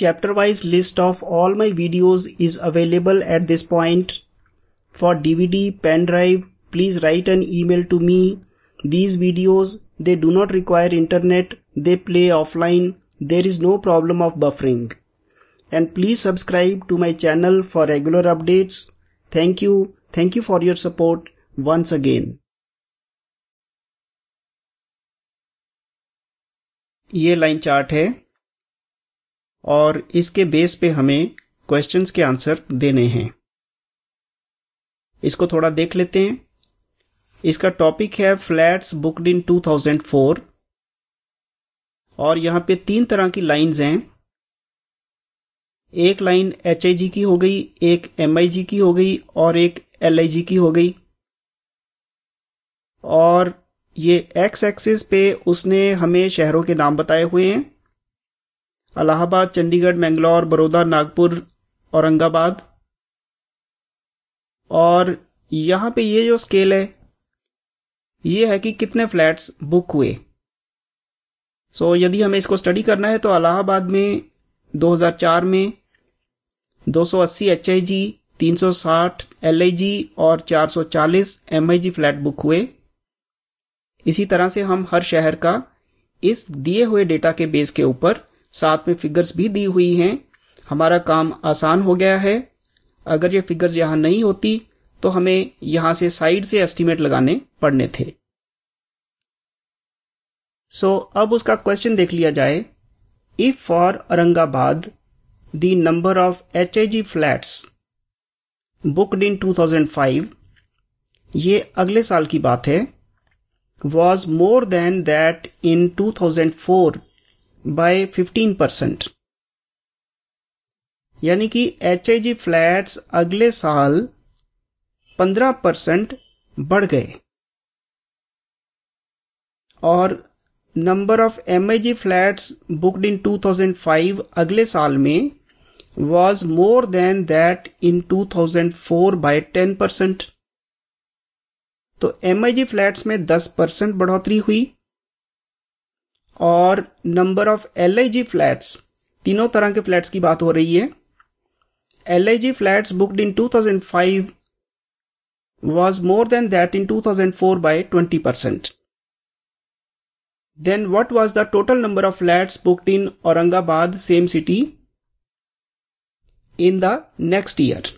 chapter wise list of all my videos is available at this point. For DVD, pen drive, please write an email to me. These videos, they do not require internet, they play offline, there is no problem of buffering. And please subscribe to my channel for regular updates. Thank you. Thank you for your support once again. ये line chart है और इसके base पे हमें questions के answer देने हैं इसको थोड़ा देख लेते हैं इसका टॉपिक है फ्लैट्स बुकड इन 2004 और यहां पे तीन तरह की लाइंस हैं एक लाइन एच की हो गई एक एम की हो गई और एक एल की हो गई और ये एक्स एक्सिस पे उसने हमें शहरों के नाम बताए हुए हैं अलाहाबाद चंडीगढ़ मैंगलोर बड़ौदा नागपुर औरंगाबाद और यहाँ पे ये जो स्केल है ये है कि कितने फ्लैट्स बुक हुए सो so, यदि हमें इसको स्टडी करना है तो अलाहाबाद में 2004 में 280 एच आई जी तीन और 440 एम फ्लैट बुक हुए इसी तरह से हम हर शहर का इस दिए हुए डेटा के बेस के ऊपर साथ में फिगर्स भी दी हुई हैं हमारा काम आसान हो गया है अगर ये फिगर्स यहाँ नहीं होती तो हमें यहाँ से साइड से एस्टिमेट लगाने पड़ने थे सो so, अब उसका क्वेश्चन देख लिया जाए if for Aurangabad the number I G flats booked in two thousand 2005 ये अगले साल की बात है then that in two thousand 2004 by 15 percent यानी कि एच फ्लैट्स अगले साल 15 परसेंट बढ़ गए और number of M flats booked in 2005 अगले साल में was more than that in 2004 by 10 percent तो एम फ्लैट्स में 10 परसेंट बढ़ोतरी हुई और नंबर ऑफ एल फ्लैट्स तीनों तरह के फ्लैट्स की बात हो रही है L I G flat booked in two thousand five was more than that in two thousand four by twenty percent then what was the total number of flats booked in Aurangabad same city in the next year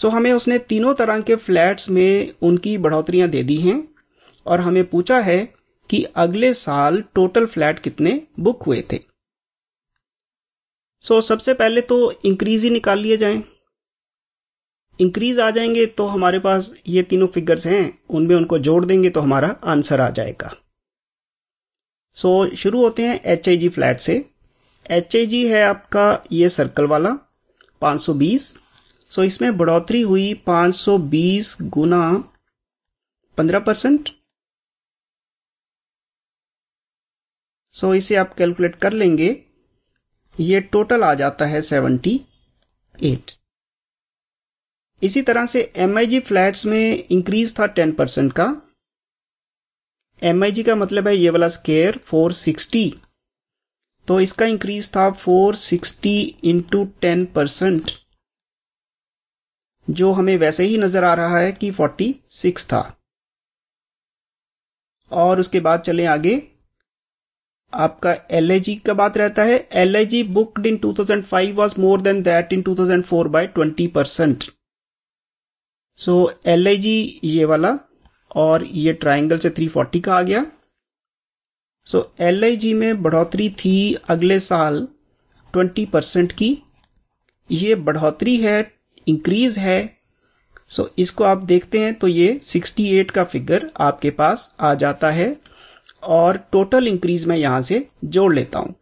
so हमें उसने तीनों तरह के flats में उनकी बढ़ोतरियां दे दी हैं और हमें पूछा है कि अगले साल टोटल फ्लैट कितने बुक हुए थे सो so, सबसे पहले तो इंक्रीज ही निकाल लिए जाएं इंक्रीज आ जाएंगे तो हमारे पास ये तीनों फिगर्स हैं उनमें उनको जोड़ देंगे तो हमारा आंसर आ जाएगा सो so, शुरू होते हैं एच आई जी फ्लैट से एच आई जी है आपका ये सर्कल वाला 520 सो so, इसमें बढ़ोतरी हुई 520 गुना 15 परसेंट सो so इसे आप कैलकुलेट कर लेंगे ये टोटल आ जाता है सेवेंटी एट इसी तरह से एम फ्लैट्स में इंक्रीज था टेन परसेंट का एम का मतलब है ये वाला स्केयर फोर सिक्सटी तो इसका इंक्रीज था four sixty into ten percent जो हमें वैसे ही नजर आ रहा है कि फोर्टी सिक्स था और उसके बाद चले आगे आपका एल का बात रहता है L I G booked in two thousand five was more than that in four by twenty percent so L ये वाला और ये ट्राइंगल से फोर्टी का आ गया सो so, एल में बढ़ोतरी थी अगले साल ट्वेंटी परसेंट की ये बढ़ोतरी है इंक्रीज है सो so, इसको आप देखते हैं तो ये सिक्सटी एट का फिगर आपके पास आ जाता है और टोटल इंक्रीज मैं यहां से जोड़ लेता हूं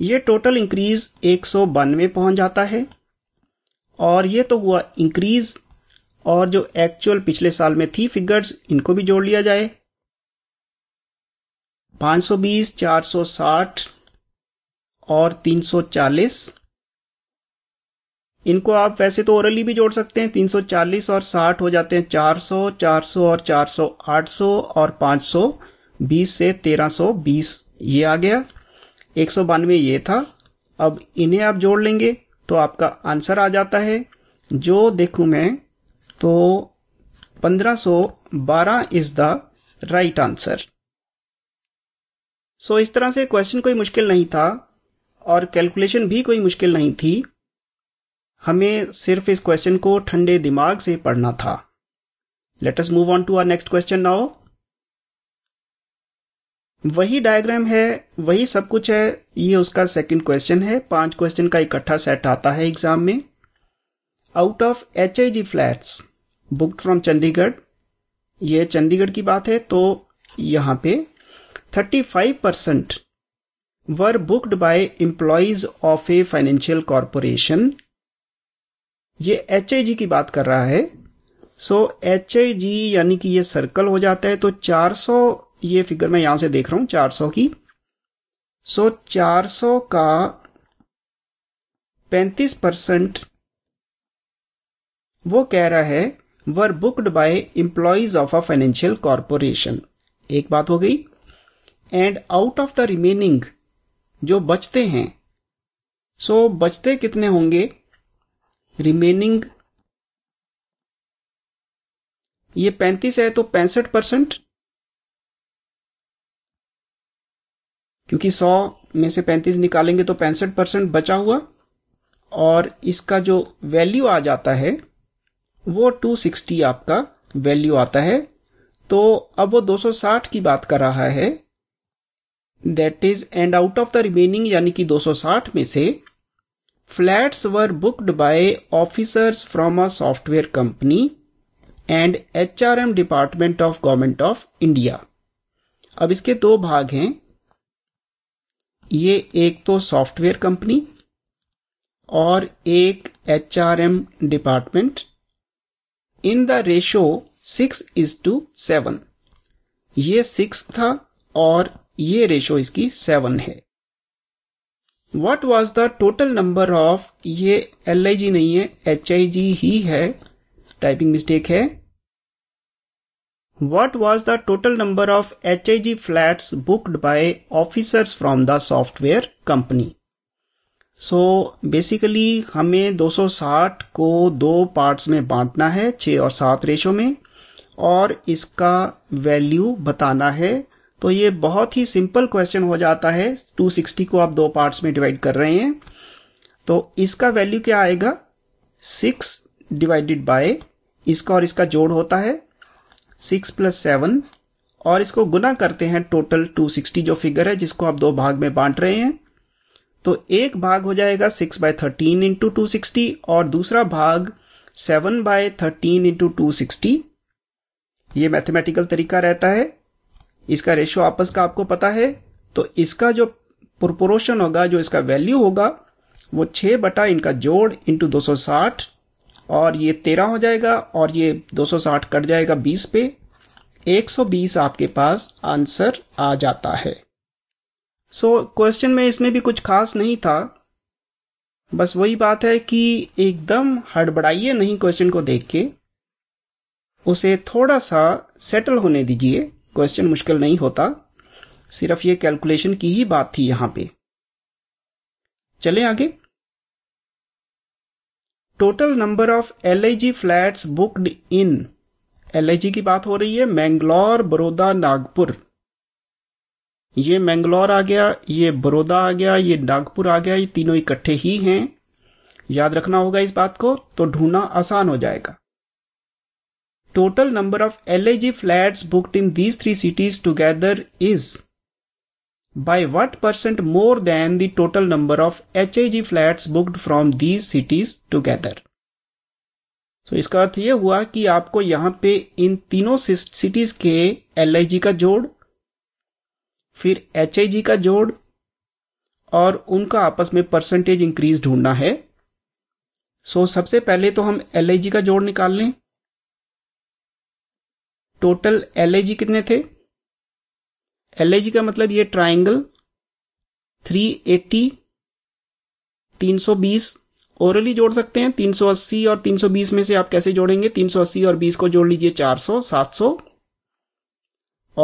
ये टोटल इंक्रीज एक सौ बानवे पहुंच जाता है और ये तो हुआ इंक्रीज और जो एक्चुअल पिछले साल में थी फिगर्स इनको भी जोड़ लिया जाए 520, 460 और 340 इनको आप वैसे तो ओरली भी जोड़ सकते हैं 340 और 60 हो जाते हैं 400, 400 और 400, 800 और 500 बीस से तेरह सौ बीस ये आ गया एक सौ बानवे ये था अब इन्हें आप जोड़ लेंगे तो आपका आंसर आ जाता है जो देखूं मैं तो पंद्रह सौ बारह is the right answer so इस तरह से क्वेश्चन कोई मुश्किल नहीं था और कैलकुलेशन भी कोई मुश्किल नहीं थी हमें सिर्फ इस क्वेश्चन को ठंडे दिमाग से पढ़ना था let us move on to our next question now वही डायग्राम है वही सब कुछ है ये उसका सेकंड क्वेश्चन है पांच क्वेश्चन का इकट्ठा सेट आता है एग्जाम में out of H I G flats book from Chandigarh ये चंडीगढ़ की बात है तो यहां पे 35 percent were booked by employees of a financial corporation ये एच आई जी की बात कर रहा है सो एच आई जी यानी कि ये सर्कल हो जाता है तो 400 ये फिगर मैं यहां से देख रहा हूं 400 की सो so, 400 का 35 परसेंट वो कह रहा है were booked by employees of a financial corporation एक बात हो गई and out of the remaining जो बचते हैं सो so, बचते कितने होंगे रिमेनिंग ये पैंतीस है तो पैंसठ परसेंट क्योंकि 100 में से 35 निकालेंगे तो पैंसठ परसेंट बचा हुआ और इसका जो वैल्यू आ जाता है वो 260 आपका वैल्यू आता है तो अब वो 260 की बात कर रहा है that is and out of the remaining यानी कि 260 में से flats were booked by officers from a software company and HRM department of government of India अब इसके दो भाग हैं ये एक तो सॉफ्टवेयर कंपनी और एक H R M department in the ratio six is to seven ये सिक्स था और ये रेशो इसकी सेवन है what was the total number of ये एल आई जी नहीं है एच आई जी ही है टाइपिंग मिस्टेक है What was the total number of HIG flats booked by officers from the software company? So so, basically हमें 260 को दो parts में बांटना है छ और सात रेशो में और इसका वैल्यू बताना है तो ये बहुत ही सिंपल क्वेश्चन हो जाता है 260 को आप दो पार्ट्स में डिवाइड कर रहे हैं तो इसका वैल्यू क्या आएगा 6 डिवाइडेड बाय इसका और इसका जोड़ होता है सिक्स प्लस सेवन और इसको गुना करते हैं टोटल टू सिक्सटी जो फिगर है जिसको आप दो भाग में बांट रहे हैं तो एक भाग हो जाएगा six by thirteen into two sixty और दूसरा भाग seven by thirteen into two sixty ये मैथमेटिकल तरीका रहता है इसका रेशियो आपस का आपको पता है तो इसका जो प्रोपोर्शन होगा जो इसका वैल्यू होगा वो छः बटा इनका जोड़ इंटू दो सौ साठ और ये तेरह हो जाएगा और ये दो सौ साठ कट जाएगा बीस पे एक सौ बीस आपके पास आंसर आ जाता है सो so, क्वेश्चन में इसमें भी कुछ खास नहीं था बस वही बात है कि एकदम हड़बड़ाइए नहीं क्वेश्चन को देख के उसे थोड़ा सा सेटल होने दीजिए क्वेश्चन मुश्किल नहीं होता सिर्फ ये कैलकुलेशन की ही बात थी यहां पे चले आगे total number of L I G flat booked in L I G की बात हो रही है मैंगलोर बड़ौदा नागपुर ये मैंगलोर आ गया ये बड़ौदा आ गया ये नागपुर आ गया ये तीनों इकट्ठे ही हैं याद रखना होगा इस बात को तो ढूंढना आसान हो जाएगा total number of L I G flat booked in these three cities together is by what percent more than the total number of HIG flats booked from these cities together. So so, इसका अर्थ ये हुआ कि आपको यहां पे इन तीनों cities के L का जोड़ फिर एच का जोड़ और उनका आपस में परसेंटेज इंक्रीज ढूंढना है सो so, सबसे पहले तो हम एल का जोड़ निकाल लें टोटल एल कितने थे एल का मतलब ये ट्राइंगल 380, 320 ओरली जोड़ सकते हैं 380 और 320 में से आप कैसे जोड़ेंगे 380 और 20 को जोड़ लीजिए 400, 700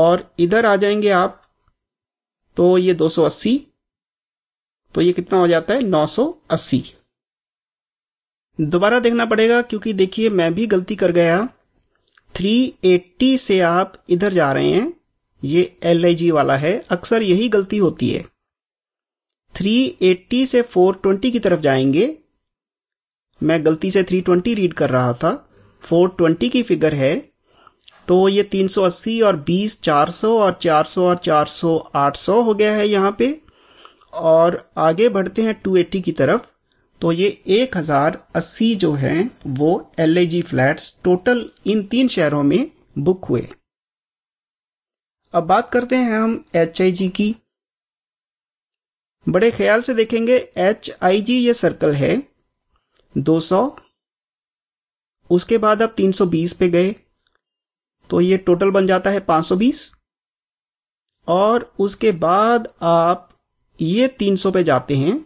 और इधर आ जाएंगे आप तो ये 280 तो ये कितना हो जाता है 980 दोबारा देखना पड़ेगा क्योंकि देखिए मैं भी गलती कर गया 380 से आप इधर जा रहे हैं ये एल वाला है अक्सर यही गलती होती है 380 से 420 की तरफ जाएंगे मैं गलती से 320 रीड कर रहा था 420 की फिगर है तो ये 380 और 20 400 और 400 और 400 800 हो गया है यहाँ पे और आगे बढ़ते हैं 280 की तरफ तो ये 1080 जो है वो एल फ्लैट्स टोटल इन तीन शहरों में बुक हुए अब बात करते हैं हम एच आई जी की बड़े ख्याल से देखेंगे एच आई जी ये सर्कल है 200 उसके बाद आप 320 पे गए तो ये टोटल बन जाता है 520 और उसके बाद आप ये 300 पे जाते हैं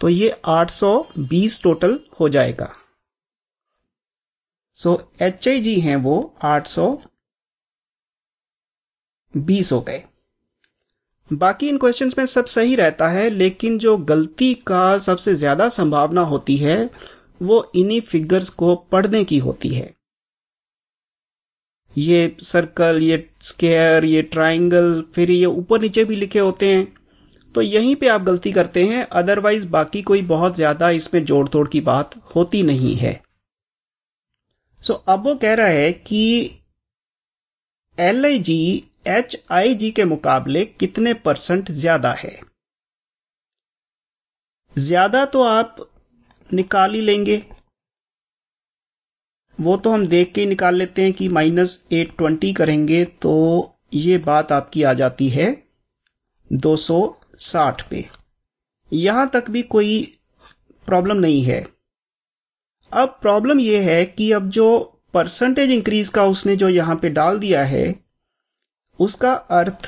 तो ये 820 टोटल हो जाएगा सो एच आई जी हैं वो बीस हो गए बाकी इन क्वेश्चंस में सब सही रहता है लेकिन जो गलती का सबसे ज्यादा संभावना होती है वो इन्हीं फिगर्स को पढ़ने की होती है ये सर्कल ये स्केयर ये ट्राइंगल फिर ये ऊपर नीचे भी लिखे होते हैं तो यहीं पे आप गलती करते हैं अदरवाइज बाकी कोई बहुत ज्यादा इसमें जोड़ तोड़ की बात होती नहीं है सो so, अब वो कह रहा है कि L I ji H I जी के मुकाबले कितने परसेंट ज्यादा है ज्यादा तो आप निकाल ही लेंगे वो तो हम देख के ही निकाल लेते हैं कि माइनस एट ट्वेंटी करेंगे तो ये बात आपकी आ जाती है 260 पे यहां तक भी कोई प्रॉब्लम नहीं है अब प्रॉब्लम यह है कि अब जो परसेंटेज इंक्रीज का उसने जो यहां पे डाल दिया है उसका अर्थ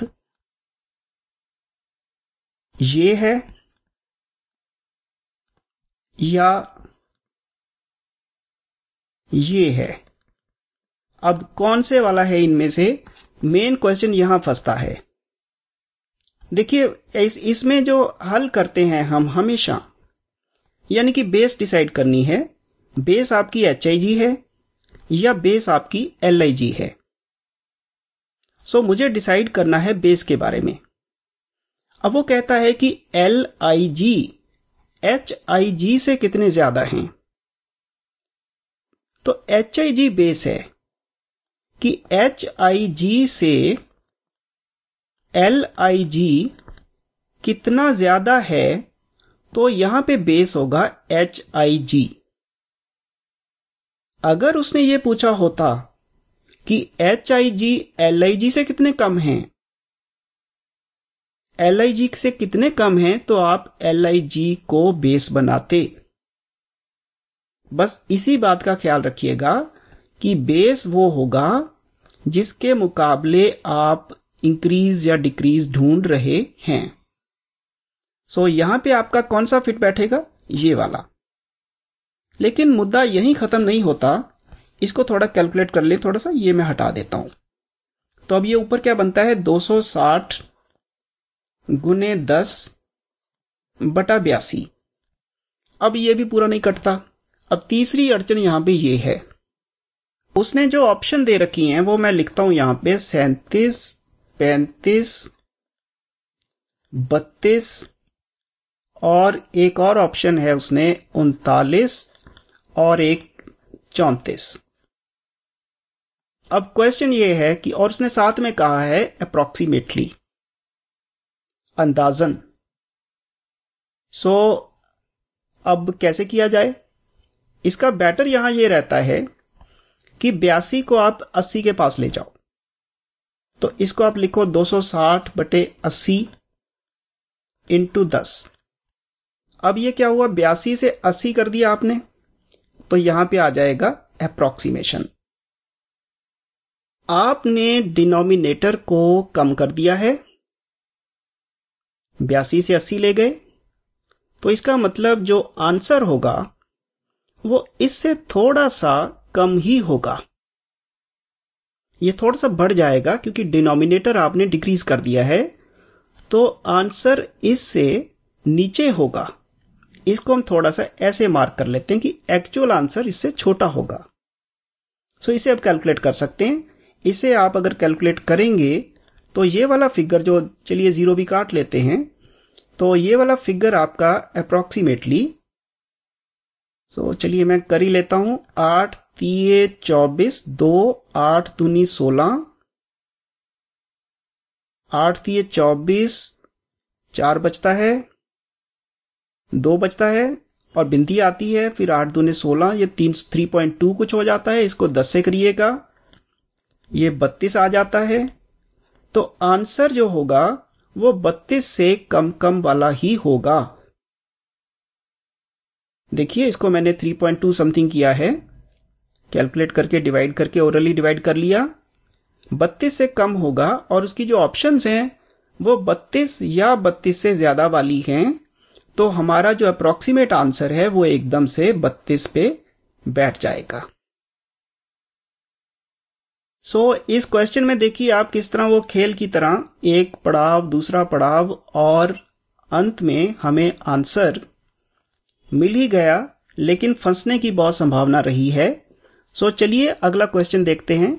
ये है या ये है अब कौन से वाला है इनमें से मेन क्वेश्चन यहां फंसता है देखिए इस, इसमें जो हल करते हैं हम हमेशा यानी कि बेस डिसाइड करनी है बेस आपकी एच है या बेस आपकी एल है सो so, मुझे डिसाइड करना है बेस के बारे में अब वो कहता है कि L I ji H I जी से कितने ज्यादा हैं तो एच आई जी बेस है कि एच आई जी से एल आई जी कितना ज्यादा है तो यहां पे बेस होगा एच आई जी अगर उसने ये पूछा होता कि H I G L I जी से कितने कम हैं एल आई जी से कितने कम हैं तो आप एल आई जी को बेस बनाते बस इसी बात का ख्याल रखिएगा कि बेस वो होगा जिसके मुकाबले आप इंक्रीज या डिक्रीज ढूंढ रहे हैं सो so, यहां पे आपका कौन सा फिट बैठेगा ये वाला लेकिन मुद्दा यहीं खत्म नहीं होता इसको थोड़ा कैलकुलेट कर ले थोड़ा सा ये मैं हटा देता हूं तो अब ये ऊपर क्या बनता है 260 गुने दस बटा बयासी अब ये भी पूरा नहीं कटता अब तीसरी अड़चन यहां पे ये है उसने जो ऑप्शन दे रखी हैं वो मैं लिखता हूं यहां पे सैतीस पैंतीस बत्तीस और एक और ऑप्शन है उसने उनतालीस और एक चौंतीस अब क्वेश्चन ये है कि और उसने साथ में कहा है अप्रोक्सीमेटली अंदाजन सो so, अब कैसे किया जाए इसका बेटर यहां यह रहता है कि बयासी को आप अस्सी के पास ले जाओ तो इसको आप लिखो 260 बटे अस्सी इंटू दस अब ये क्या हुआ बयासी से अस्सी कर दिया आपने तो यहां पे आ जाएगा अप्रोक्सीमेशन आपने डिनोमिनेटर को कम कर दिया है बयासी से अस्सी ले गए तो इसका मतलब जो आंसर होगा वो इससे थोड़ा सा कम ही होगा ये थोड़ा सा बढ़ जाएगा क्योंकि डिनोमिनेटर आपने डिक्रीज कर दिया है तो आंसर इससे नीचे होगा इसको हम थोड़ा सा ऐसे मार्क कर लेते हैं कि एक्चुअल आंसर इससे छोटा होगा सो so इसे अब कैलकुलेट कर सकते हैं इसे आप अगर कैलकुलेट करेंगे तो ये वाला फिगर जो चलिए ज़ीरो भी काट लेते हैं तो ये वाला फिगर आपका अप्रोक्सीमेटली सो चलिए मैं कर ही लेता हूं आठ तीय चौबीस दो आठ दूनी सोलह आठ तीय चौबीस चार बचता है दो बचता है और बिंदी आती है फिर आठ दूनी सोलह ये तीन थ्री पॉइंट टू कुछ हो जाता है इसको दस से करिएगा ये बत्तीस आ जाता है तो आंसर जो होगा वो बत्तीस से कम कम वाला ही होगा देखिए इसको मैंने 3.2 समथिंग किया है कैलकुलेट करके डिवाइड करके ओरली डिवाइड कर लिया बत्तीस से कम होगा और उसकी जो ऑप्शंस हैं वो बत्तीस या बत्तीस से ज्यादा वाली हैं तो हमारा जो अप्रोक्सीमेट आंसर है वो एकदम से बत्तीस पे बैठ जाएगा सो so, इस क्वेश्चन में देखिए आप किस तरह वो खेल की तरह एक पड़ाव दूसरा पड़ाव और अंत में हमें आंसर मिल ही गया लेकिन फंसने की बहुत संभावना रही है सो so, चलिए अगला क्वेश्चन देखते हैं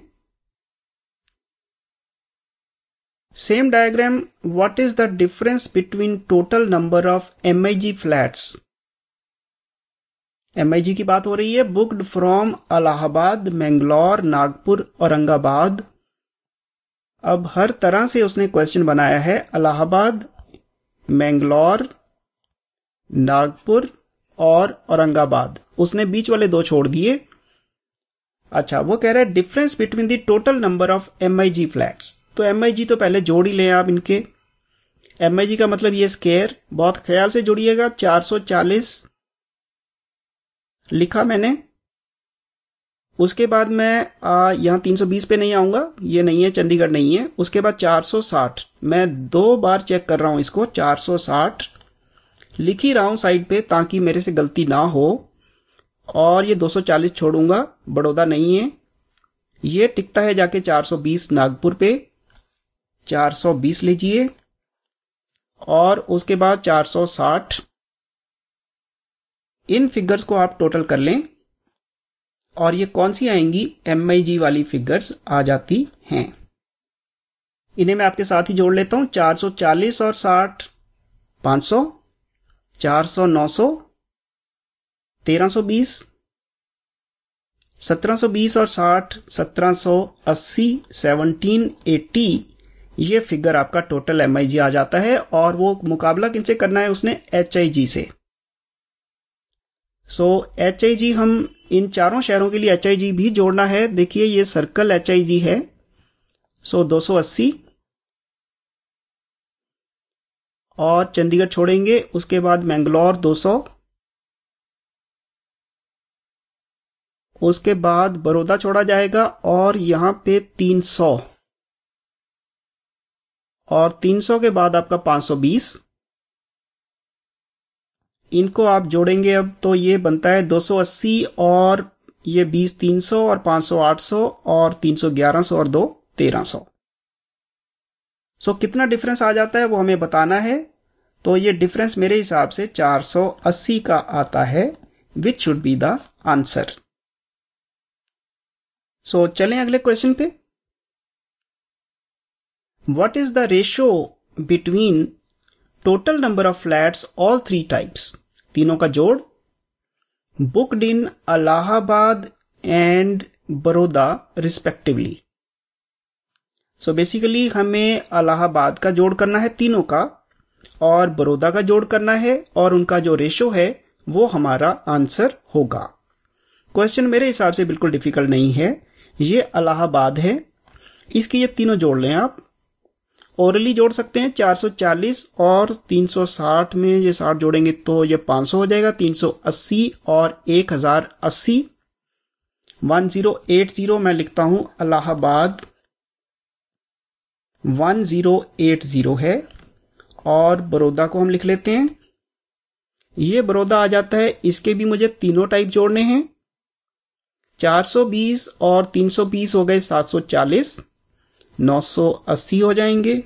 same diagram what is the difference between total number of M flats M की बात हो रही है बुकड फ्रॉम अलाहाबाद मैंगलोर नागपुर औरंगाबाद अब हर तरह से उसने क्वेश्चन बनाया है अलाहाबाद मैंगलोर नागपुर और औरंगाबाद उसने बीच वाले दो छोड़ दिए अच्छा वो कह रहा है difference between the total number of M I G flats तो एम आई जी तो पहले जोड़ ही लें आप इनके एम आई जी का मतलब ये स्केयर बहुत ख्याल से जोड़िएगा 440 लिखा मैंने उसके बाद मैं यहाँ 320 पे नहीं आऊंगा ये नहीं है चंडीगढ़ नहीं है उसके बाद 460 मैं दो बार चेक कर रहा हूं इसको 460 लिख ही रहा हूं साइड पे ताकि मेरे से गलती ना हो और ये 240 छोड़ूंगा बड़ौदा नहीं है ये टिकता है जाके 420 नागपुर पे 420 लीजिए और उसके बाद 460 इन फिगर्स को आप टोटल कर लें और ये कौन सी आएंगी एम वाली फिगर्स आ जाती हैं इन्हें मैं आपके साथ ही जोड़ लेता हूं 440 और 60 500 400 900 1320 1720 और 60 1780 1780 ये फिगर आपका टोटल एम आ जाता है और वो मुकाबला किनसे करना है उसने एच से सो एच आई जी हम इन चारों शहरों के लिए एच आई जी भी जोड़ना है देखिए ये सर्कल एच आई जी है सो दो सौ अस्सी और चंडीगढ़ छोड़ेंगे उसके बाद मैंगलोर दो सौ उसके बाद बड़ौदा छोड़ा जाएगा और यहां पे तीन सौ और तीन सौ के बाद आपका पांच सौ बीस इनको आप जोड़ेंगे अब तो ये बनता है 280 और ये 20 300 और 500 800 और 300 1100 और दो 1300 सो so, कितना डिफरेंस आ जाता है वो हमें बताना है तो ये डिफरेंस मेरे हिसाब से 480 का आता है which should be the answer so चलें अगले क्वेश्चन पे what is the ratio between total number of flats all three types तीनों का जोड़ booked in Allahabad and Baroda respectively so basically हमें अलाहाबाद का जोड़ करना है तीनों का और बड़ौदा का जोड़ करना है और उनका जो रेशो है वो हमारा आंसर होगा क्वेश्चन मेरे हिसाब से बिल्कुल डिफिकल्ट नहीं है ये अलाहाबाद है इसकी ये तीनों जोड़ लें आप ओरली जोड़ सकते हैं 440 और 360 में ये साठ जोड़ेंगे तो ये 500 हो जाएगा 380 और 1080 1080 मैं लिखता हूं अलाहाबाद 1080 है और बड़ौदा को हम लिख लेते हैं ये बड़ौदा आ जाता है इसके भी मुझे तीनों टाइप जोड़ने हैं 420 और 320 हो गए 740 980 हो जाएंगे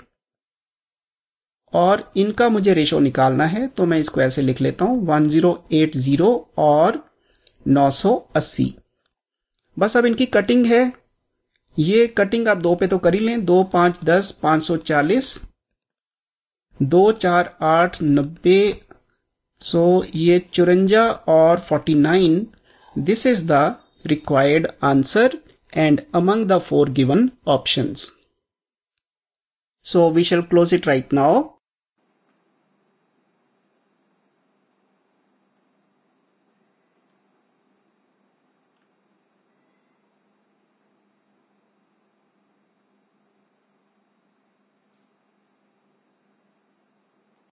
और इनका मुझे रेशो निकालना है तो मैं इसको ऐसे लिख लेता हूं 1080 और 980 बस अब इनकी कटिंग है ये कटिंग आप दो पे तो कर ही लें दो पांच दस पांच सौ चालीस दो चार आठ नब्बे सो ये चुरंजा और forty nine this is the required answer and among the four given options So we shall close it right now.